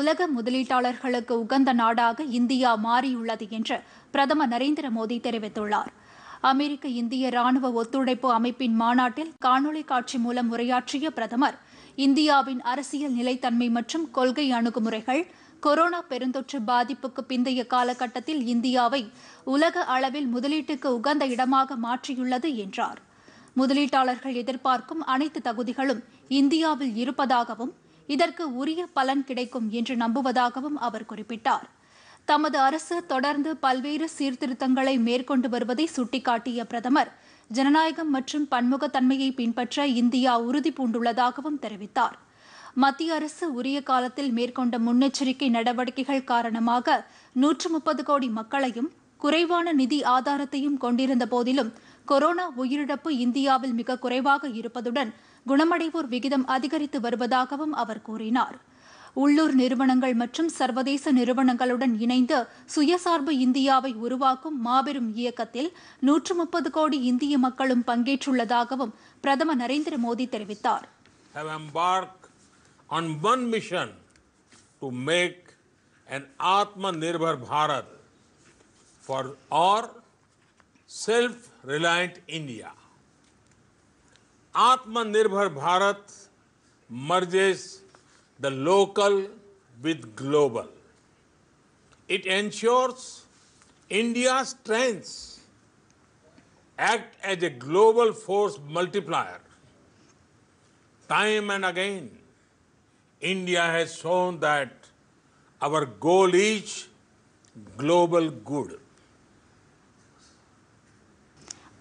உலக முதலீட்டாளர்களுக்கு உகந்த நாடாக இந்தியா மாறியுள்ளது என்று பிரதமர் நரேந்திர மோடி தெரிவித்துள்ளார் அமெரிக்க இந்திய ராணுவ ஒத்துழைப்பு அமைப்பின் மாநாட்டில் காணொலி காட்சி மூலம் உரையாற்றிய பிரதமர் இந்தியாவின் அரசியல் நிலைத்தன்மை மற்றும் கொள்கை அணுகுமுறைகள் கொரோனா பெருந்தொற்று பாதிப்புக்கு பிந்தைய காலகட்டத்தில் இந்தியாவை உலக அளவில் முதலீட்டுக்கு உகந்த இடமாக மாற்றியுள்ளது என்றார் முதலீட்டாளர்கள் எதிர்பார்க்கும் அனைத்து தகுதிகளும் இந்தியாவில் இருப்பதாகவும் இதற்கு உரிய பலன் கிடைக்கும் என்று நம்புவதாகவும் அவர் குறிப்பிட்டார் தமது அரசு தொடர்ந்து பல்வேறு சீர்திருத்தங்களை மேற்கொண்டு வருவதை சுட்டிக்காட்டிய பிரதமர் ஜனநாயகம் மற்றும் பன்முகத்தன்மையை பின்பற்ற இந்தியா உறுதி பூண்டுள்ளதாகவும் தெரிவித்தார் மத்திய அரசு உரிய காலத்தில் மேற்கொண்ட முன்னெச்சரிக்கை நடவடிக்கைகள் காரணமாக நூற்று முப்பது கோடி மக்களையும் குறைவான நிதி ஆதாரத்தையும் கொண்டிருந்த போதிலும் கொரோனா உயிரிழப்பு இந்தியாவில் மிக குறைவாக இருப்பதுடன் குணமடைவோர் விகிதம் அதிகரித்து வருவதாகவும் அவர் கூறினார் உள்ளூர் நிறுவனங்கள் மற்றும் சர்வதேச நிறுவனங்களுடன் இணைந்து சுயசார்பு இந்தியாவை உருவாக்கும் மாபெரும் இயக்கத்தில் நூற்று முப்பது கோடி இந்திய மக்களும் பங்கேற்றுள்ளதாகவும் பிரதமர் நரேந்திர மோடி தெரிவித்தார் have embarked on to make an Atmanirbhar Bharat for our self-reliant India. Atmanirbhar Bharat merges the local with global. It ensures India's strengths act as a global force multiplier. Time and again, India has shown that our goal is global good.